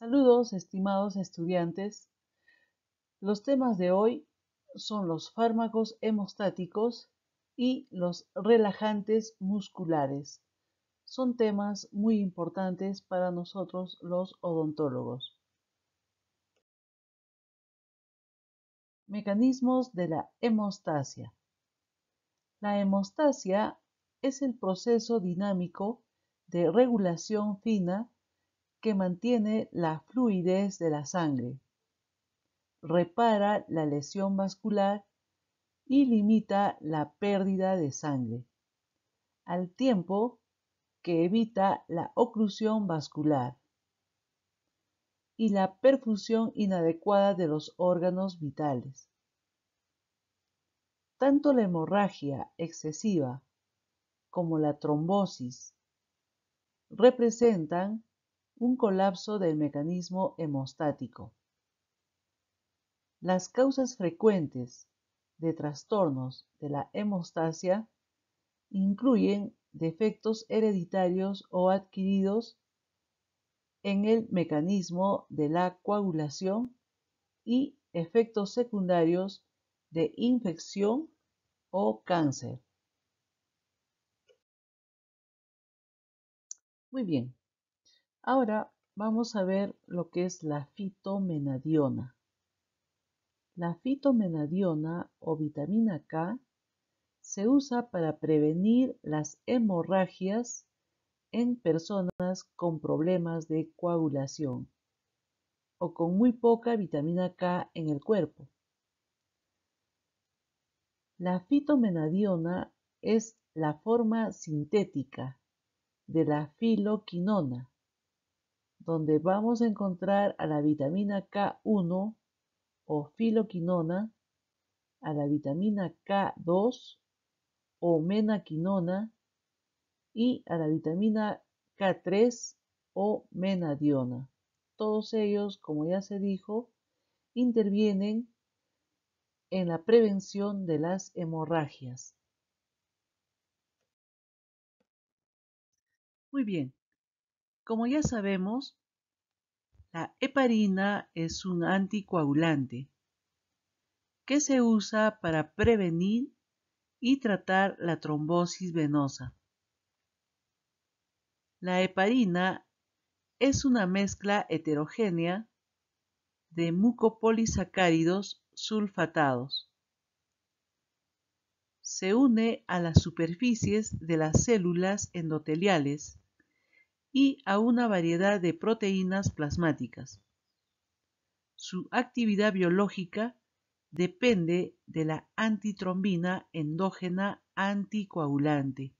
Saludos, estimados estudiantes. Los temas de hoy son los fármacos hemostáticos y los relajantes musculares. Son temas muy importantes para nosotros los odontólogos. Mecanismos de la hemostasia. La hemostasia es el proceso dinámico de regulación fina que mantiene la fluidez de la sangre, repara la lesión vascular y limita la pérdida de sangre, al tiempo que evita la oclusión vascular y la perfusión inadecuada de los órganos vitales. Tanto la hemorragia excesiva como la trombosis representan un colapso del mecanismo hemostático. Las causas frecuentes de trastornos de la hemostasia incluyen defectos hereditarios o adquiridos en el mecanismo de la coagulación y efectos secundarios de infección o cáncer. Muy bien, Ahora vamos a ver lo que es la fitomenadiona. La fitomenadiona o vitamina K se usa para prevenir las hemorragias en personas con problemas de coagulación o con muy poca vitamina K en el cuerpo. La fitomenadiona es la forma sintética de la filoquinona donde vamos a encontrar a la vitamina K1 o filoquinona, a la vitamina K2 o menaquinona y a la vitamina K3 o menadiona. Todos ellos, como ya se dijo, intervienen en la prevención de las hemorragias. Muy bien, como ya sabemos, la heparina es un anticoagulante que se usa para prevenir y tratar la trombosis venosa. La heparina es una mezcla heterogénea de mucopolisacáridos sulfatados. Se une a las superficies de las células endoteliales y a una variedad de proteínas plasmáticas. Su actividad biológica depende de la antitrombina endógena anticoagulante.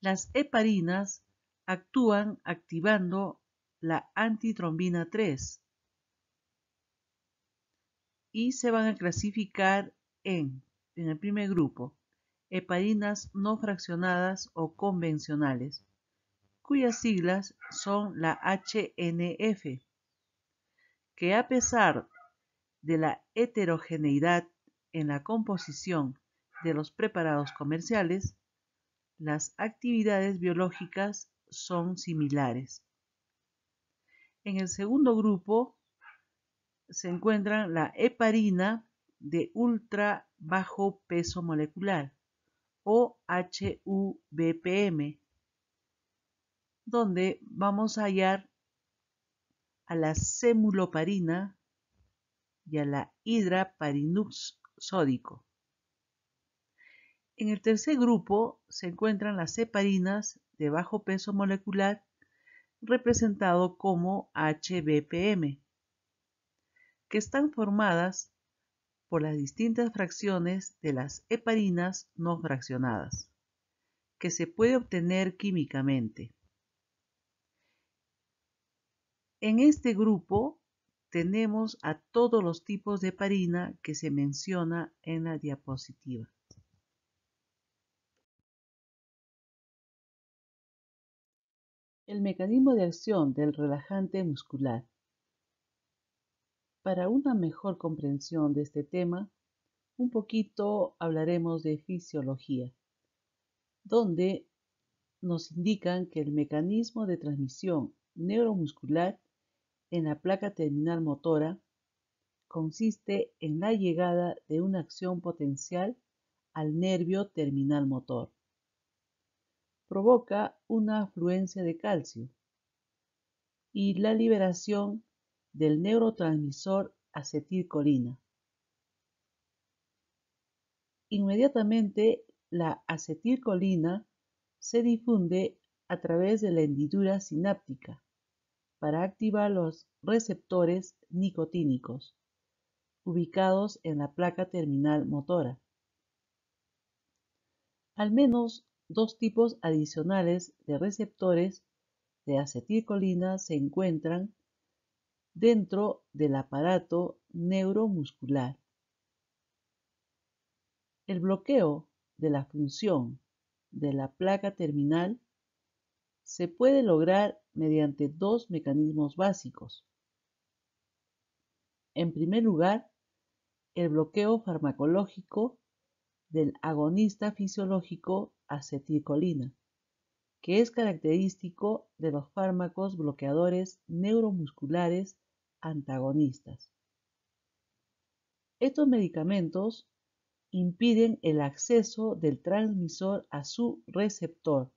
Las heparinas actúan activando la antitrombina 3 y se van a clasificar en, en el primer grupo, heparinas no fraccionadas o convencionales, cuyas siglas son la HNF, que a pesar de la heterogeneidad en la composición de los preparados comerciales, las actividades biológicas son similares. En el segundo grupo se encuentran la heparina de ultra bajo peso molecular, o HUBPM, donde vamos a hallar a la semuloparina y a la hidraparinux sódico. En el tercer grupo se encuentran las heparinas de bajo peso molecular representado como HBPM, que están formadas por las distintas fracciones de las heparinas no fraccionadas, que se puede obtener químicamente. En este grupo tenemos a todos los tipos de heparina que se menciona en la diapositiva. El mecanismo de acción del relajante muscular. Para una mejor comprensión de este tema, un poquito hablaremos de fisiología, donde nos indican que el mecanismo de transmisión neuromuscular en la placa terminal motora consiste en la llegada de una acción potencial al nervio terminal motor. Provoca una afluencia de calcio y la liberación del neurotransmisor acetilcolina. Inmediatamente la acetilcolina se difunde a través de la hendidura sináptica para activar los receptores nicotínicos ubicados en la placa terminal motora. Al menos dos tipos adicionales de receptores de acetilcolina se encuentran dentro del aparato neuromuscular. El bloqueo de la función de la placa terminal se puede lograr mediante dos mecanismos básicos. En primer lugar, el bloqueo farmacológico del agonista fisiológico acetilcolina, que es característico de los fármacos bloqueadores neuromusculares antagonistas. Estos medicamentos impiden el acceso del transmisor a su receptor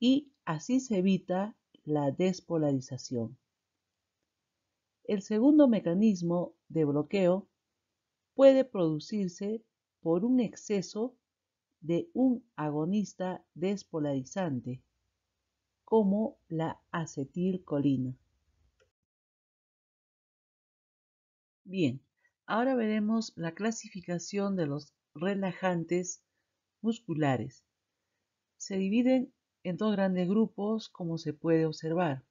y así se evita la despolarización. El segundo mecanismo de bloqueo puede producirse por un exceso de un agonista despolarizante, como la acetilcolina. Bien, ahora veremos la clasificación de los relajantes musculares. Se dividen en dos grandes grupos, como se puede observar,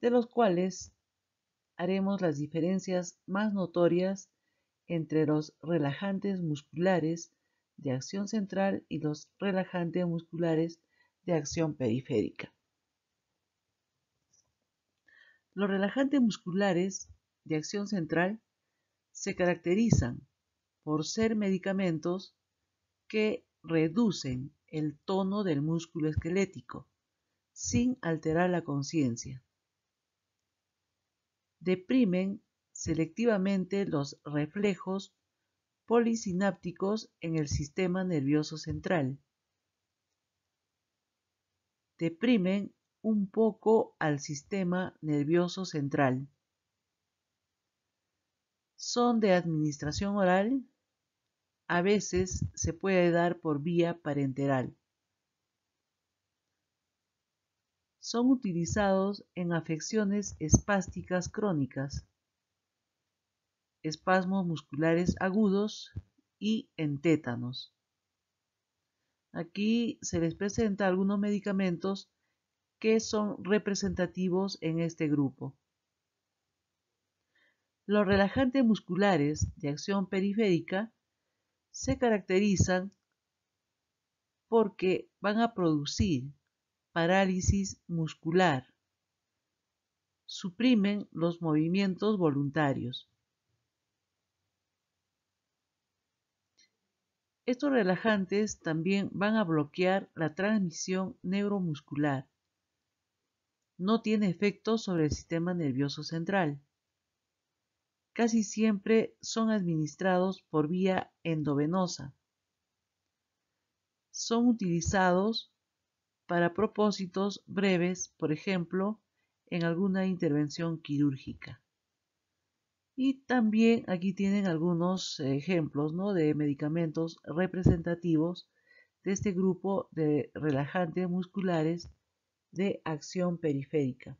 de los cuales haremos las diferencias más notorias entre los relajantes musculares de acción central y los relajantes musculares de acción periférica. Los relajantes musculares de acción central se caracterizan por ser medicamentos que reducen el tono del músculo esquelético sin alterar la conciencia. Deprimen selectivamente los reflejos polisinápticos en el sistema nervioso central. Deprimen un poco al sistema nervioso central son de administración oral, a veces se puede dar por vía parenteral. Son utilizados en afecciones espásticas crónicas, espasmos musculares agudos y en tétanos. Aquí se les presenta algunos medicamentos que son representativos en este grupo. Los relajantes musculares de acción periférica se caracterizan porque van a producir parálisis muscular. Suprimen los movimientos voluntarios. Estos relajantes también van a bloquear la transmisión neuromuscular. No tiene efecto sobre el sistema nervioso central casi siempre son administrados por vía endovenosa. Son utilizados para propósitos breves, por ejemplo, en alguna intervención quirúrgica. Y también aquí tienen algunos ejemplos ¿no? de medicamentos representativos de este grupo de relajantes musculares de acción periférica.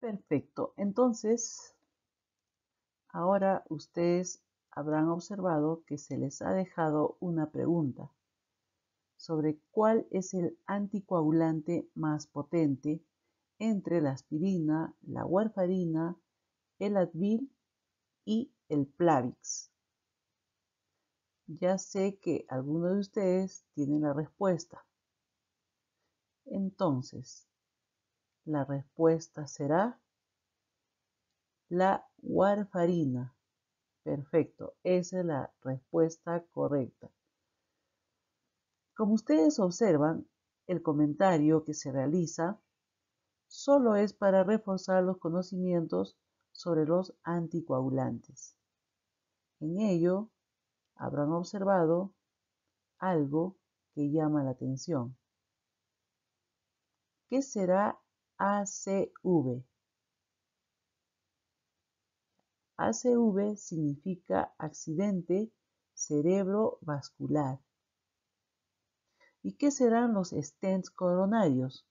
Perfecto, entonces ahora ustedes habrán observado que se les ha dejado una pregunta sobre cuál es el anticoagulante más potente entre la aspirina, la warfarina, el Advil y el Plavix. Ya sé que algunos de ustedes tienen la respuesta. Entonces, la respuesta será la warfarina. Perfecto, esa es la respuesta correcta. Como ustedes observan, el comentario que se realiza solo es para reforzar los conocimientos sobre los anticoagulantes. En ello, habrán observado algo que llama la atención. ¿Qué será ACV. ACV significa accidente cerebrovascular. ¿Y qué serán los stents coronarios?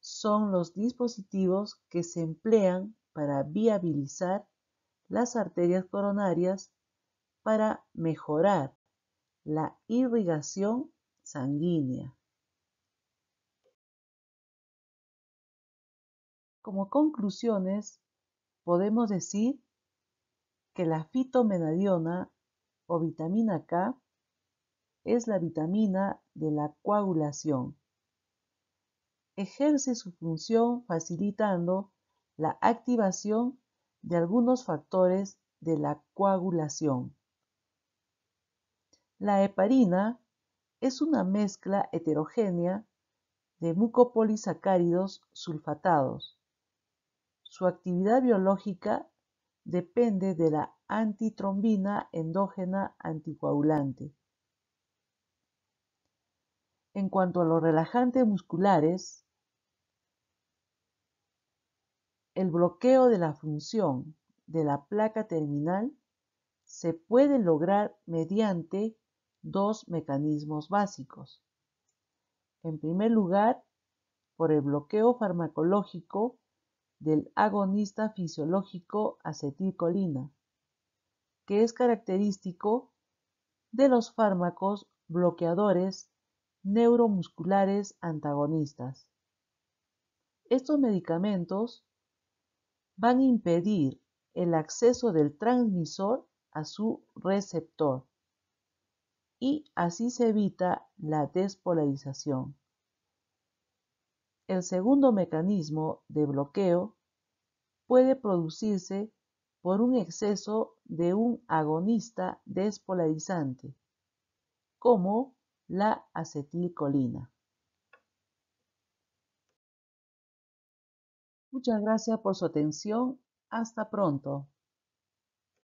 Son los dispositivos que se emplean para viabilizar las arterias coronarias para mejorar la irrigación sanguínea. Como conclusiones, podemos decir que la fitomenadiona o vitamina K es la vitamina de la coagulación. Ejerce su función facilitando la activación de algunos factores de la coagulación. La heparina es una mezcla heterogénea de mucopolisacáridos sulfatados su actividad biológica depende de la antitrombina endógena anticoagulante. En cuanto a los relajantes musculares, el bloqueo de la función de la placa terminal se puede lograr mediante dos mecanismos básicos. En primer lugar, por el bloqueo farmacológico del agonista fisiológico acetilcolina, que es característico de los fármacos bloqueadores neuromusculares antagonistas. Estos medicamentos van a impedir el acceso del transmisor a su receptor y así se evita la despolarización. El segundo mecanismo de bloqueo puede producirse por un exceso de un agonista despolarizante, como la acetilcolina. Muchas gracias por su atención. Hasta pronto.